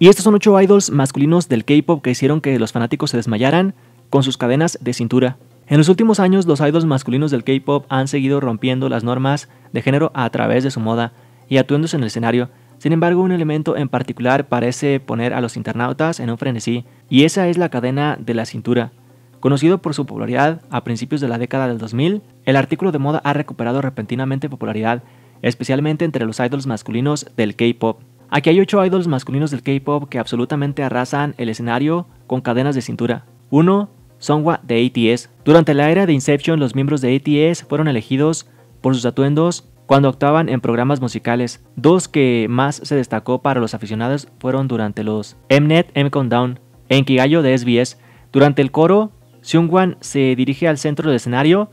Y estos son ocho idols masculinos del K-pop que hicieron que los fanáticos se desmayaran con sus cadenas de cintura. En los últimos años, los idols masculinos del K-pop han seguido rompiendo las normas de género a través de su moda y atuendos en el escenario. Sin embargo, un elemento en particular parece poner a los internautas en un frenesí, y esa es la cadena de la cintura. Conocido por su popularidad a principios de la década del 2000, el artículo de moda ha recuperado repentinamente popularidad, especialmente entre los idols masculinos del K-pop. Aquí hay 8 idols masculinos del K-pop que absolutamente arrasan el escenario con cadenas de cintura. 1. Songwa de ATS. Durante la era de Inception, los miembros de ATS fueron elegidos por sus atuendos cuando actuaban en programas musicales. Dos que más se destacó para los aficionados fueron durante los Mnet M Countdown en Kigayo de SBS. Durante el coro, Seungwan se dirige al centro del escenario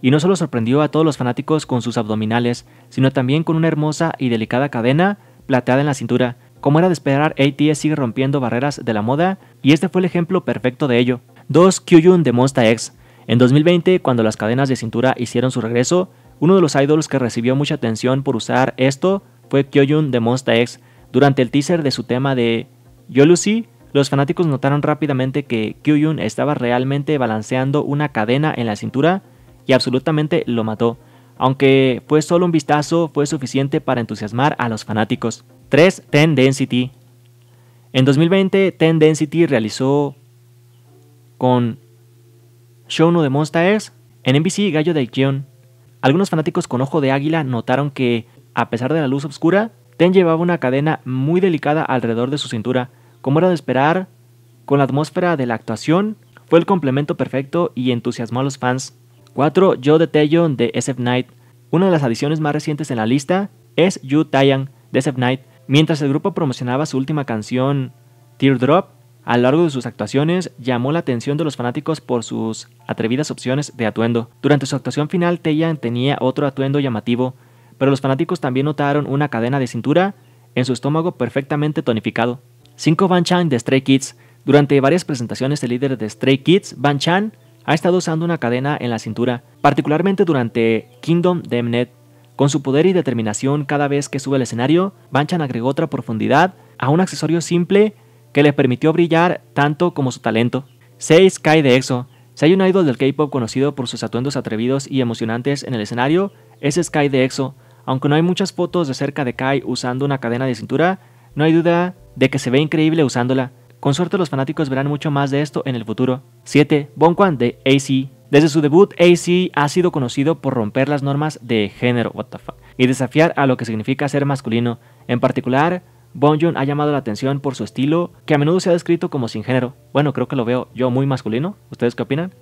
y no solo sorprendió a todos los fanáticos con sus abdominales, sino también con una hermosa y delicada cadena plateada en la cintura. Como era de esperar, ATS sigue rompiendo barreras de la moda y este fue el ejemplo perfecto de ello. 2. Kyojun de Monsta X. En 2020, cuando las cadenas de cintura hicieron su regreso, uno de los idols que recibió mucha atención por usar esto fue Kyojun de Monsta X. Durante el teaser de su tema de Yo Lucy, los fanáticos notaron rápidamente que Kyojun estaba realmente balanceando una cadena en la cintura y absolutamente lo mató aunque fue solo un vistazo fue suficiente para entusiasmar a los fanáticos. 3. Ten Density. En 2020, Ten Density realizó con Show No de Monsters en NBC Gallo de Ikeon. Algunos fanáticos con ojo de águila notaron que, a pesar de la luz oscura, Ten llevaba una cadena muy delicada alrededor de su cintura. Como era de esperar, con la atmósfera de la actuación, fue el complemento perfecto y entusiasmó a los fans. 4. Yo de Taeyeon de SF Night. Una de las adiciones más recientes en la lista es Yu Taeyang de SF Night. Mientras el grupo promocionaba su última canción, Teardrop, a lo largo de sus actuaciones llamó la atención de los fanáticos por sus atrevidas opciones de atuendo. Durante su actuación final, Taeyang tenía otro atuendo llamativo, pero los fanáticos también notaron una cadena de cintura en su estómago perfectamente tonificado. 5. Van Chan de Stray Kids. Durante varias presentaciones, el líder de Stray Kids, Van Chan, ha estado usando una cadena en la cintura, particularmente durante Kingdom Demnet. Con su poder y determinación cada vez que sube al escenario, Banchan agregó otra profundidad a un accesorio simple que le permitió brillar tanto como su talento. 6. Kai de EXO. Si hay un idol del K-pop conocido por sus atuendos atrevidos y emocionantes en el escenario, es Sky de EXO. Aunque no hay muchas fotos de cerca de Kai usando una cadena de cintura, no hay duda de que se ve increíble usándola. Con suerte los fanáticos verán mucho más de esto en el futuro. 7. Bon Kwan de AC. Desde su debut, AC ha sido conocido por romper las normas de género y desafiar a lo que significa ser masculino. En particular, Bonjoon ha llamado la atención por su estilo, que a menudo se ha descrito como sin género. Bueno, creo que lo veo yo muy masculino. ¿Ustedes qué opinan?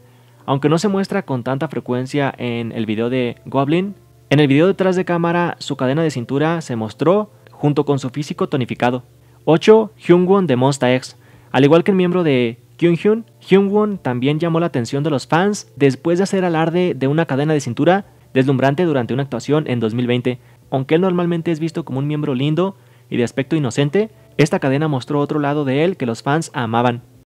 Aunque no se muestra con tanta frecuencia en el video de Goblin, en el video detrás de cámara su cadena de cintura se mostró junto con su físico tonificado. 8. Hyungwon de Monsta X. Al igual que el miembro de Kyung-hyun, hyun también llamó la atención de los fans después de hacer alarde de una cadena de cintura deslumbrante durante una actuación en 2020. Aunque él normalmente es visto como un miembro lindo y de aspecto inocente, esta cadena mostró otro lado de él que los fans amaban.